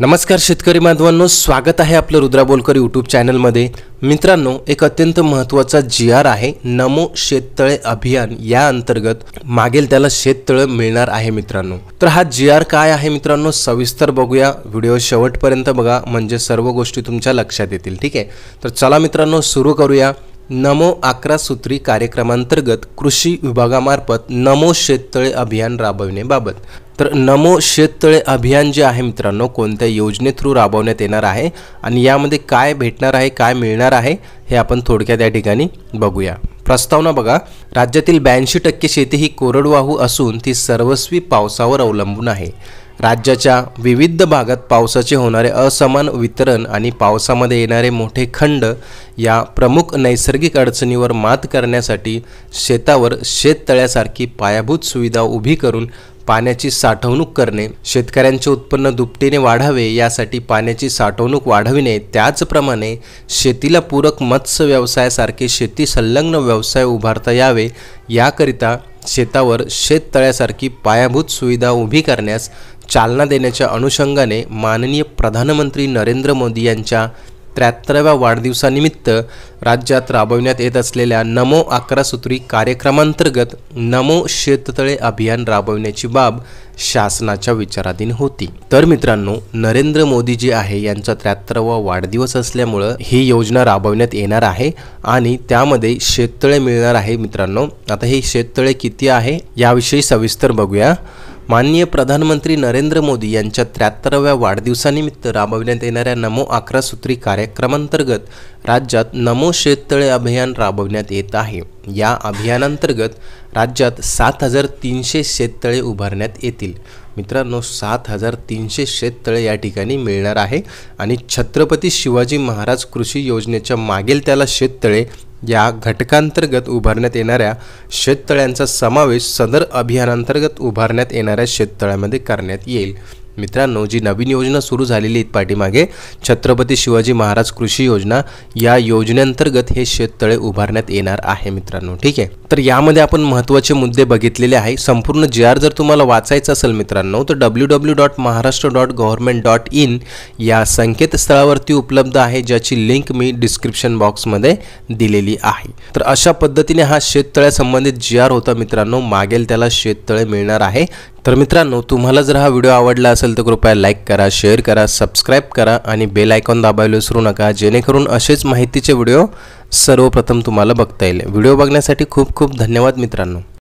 नमस्कार शेतकरी बांधवांनो स्वागत आहे आपलं रुद्रा बोलकर यूट्यूब चॅनलमध्ये मित्रांनो एक अत्यंत महत्त्वाचा जी आर आहे नमो शेततळे अभियान या अंतर्गत मागेल त्याला शेततळे मिळणार आहे मित्रांनो तर हा जी आर काय आहे मित्रांनो सविस्तर बघूया व्हिडिओ शेवटपर्यंत बघा म्हणजे सर्व गोष्टी तुमच्या लक्षात येतील ठीक आहे तर चला मित्रांनो सुरू करूया नमो अकरा सूत्री कार्यक्रमांतर्गत कृषी विभागामार्फत नमो शेततळे अभियान राबविण्याबाबत तर नमो शेततळे अभियान जे आहे मित्रांनो कोणत्या योजने थ्रू राबवण्यात येणार आहे आणि यामध्ये काय भेटणार आहे काय मिळणार आहे हे आपण थोडक्यात या ठिकाणी बघूया प्रस्तावना बघा राज्यातील ब्याऐंशी टक्के शेती ही कोरडवाहू असून ती सर्वस्वी पावसावर अवलंबून आहे राज्याच्या विविध भागात पावसाचे होणारे असमान वितरण आणि पावसामध्ये येणारे मोठे खंड या प्रमुख नैसर्गिक अडचणीवर मात करण्यासाठी शेतावर शेततळ्यासारखी पायाभूत सुविधा उभी करून पाण्याची साठवणूक करणे शेतकऱ्यांचे उत्पन्न दुपटीने वाढावे यासाठी पाण्याची साठवणूक वाढविणे त्याचप्रमाणे शेतीला पूरक मत्स्य व्यवसायासारखे शेती संलग्न व्यवसाय उभारता यावे याकरिता शेतावर शेततळ्यासारखी पायाभूत सुविधा उभी करण्यास चालना देण्याच्या अनुषंगाने माननीय प्रधानमंत्री नरेंद्र मोदी यांच्या त्र्याहत्तराव्या वाढदिवसानिमित्त राज्यात राबविण्यात येत असलेल्या नमो अकरा सूत्री कार्यक्रमांतर्गत नमो शेततळे अभियान राबविण्याची बाब शासनाच्या विचाराधीन होती तर मित्रांनो नरेंद्र मोदी जी आहे यांचा त्र्याहत्तरावा वाढदिवस असल्यामुळं ही योजना राबवण्यात येणार आहे आणि त्यामध्ये शेततळे मिळणार आहे मित्रांनो आता हे शेततळे किती आहे याविषयी सविस्तर बघूया माननीय प्रधानमंत्री नरेंद्र मोदी यांच्या त्र्याहत्तराव्या वाढदिवसानिमित्त राबविण्यात येणाऱ्या नमो अकरा सूत्री कार्यक्रमांतर्गत राज्यात नमो शेततळे अभियान राबविण्यात येत आहे या अभियानांतर्गत राज्यात सात हजार तीनशे शेततळे उभारण्यात येतील मित्रांनो सात हजार तीनशे शेततळे या ठिकाणी मिळणार आहे आणि छत्रपती शिवाजी महाराज कृषी योजनेच्या मागील त्याला शेततळे या घटकांतर्गत उभारण्यात येणाऱ्या शेततळ्यांचा समावेश सदर अभियानांतर्गत उभारण्यात येणाऱ्या शेततळ्यामध्ये करण्यात येईल मित्रांनो जी नवीन योजना सुरू झालेली आहेत पाठीमागे छत्रपती शिवाजी महाराज कृषी योजना या योजनेअंतर्गत हे शेततळे उभारण्यात येणार आहे मित्रांनो ठीक आहे तर यामध्ये आपण महत्त्वाचे मुद्दे बघितलेले आहे संपूर्ण जी आर जर तुम्हाला वाचायचं असेल मित्रांनो तर W W dot Maharashtra dot government dot in या संकेतस्थळावरती उपलब्ध आहे ज्याची लिंक मी डिस्क्रिप्शन बॉक्समध्ये दिलेली आहे तर अशा पद्धतीने हा शेततळ्यासंबंधित जी आर होता मित्रांनो मागेल त्याला शेततळे मिळणार आहे तर मित्रांनो तुम्हाला जर हा व्हिडिओ आवडला असेल तर कृपया लाईक करा शेअर करा सबस्क्राईब करा आणि बेल आयकॉन दाबायला विसरू नका जेणेकरून असेच माहितीचे व्हिडिओ सर्वप्रथम तुम्हाला बघता येईल व्हिडिओ बघण्यासाठी खूप खूप धन्यवाद मित्रांनो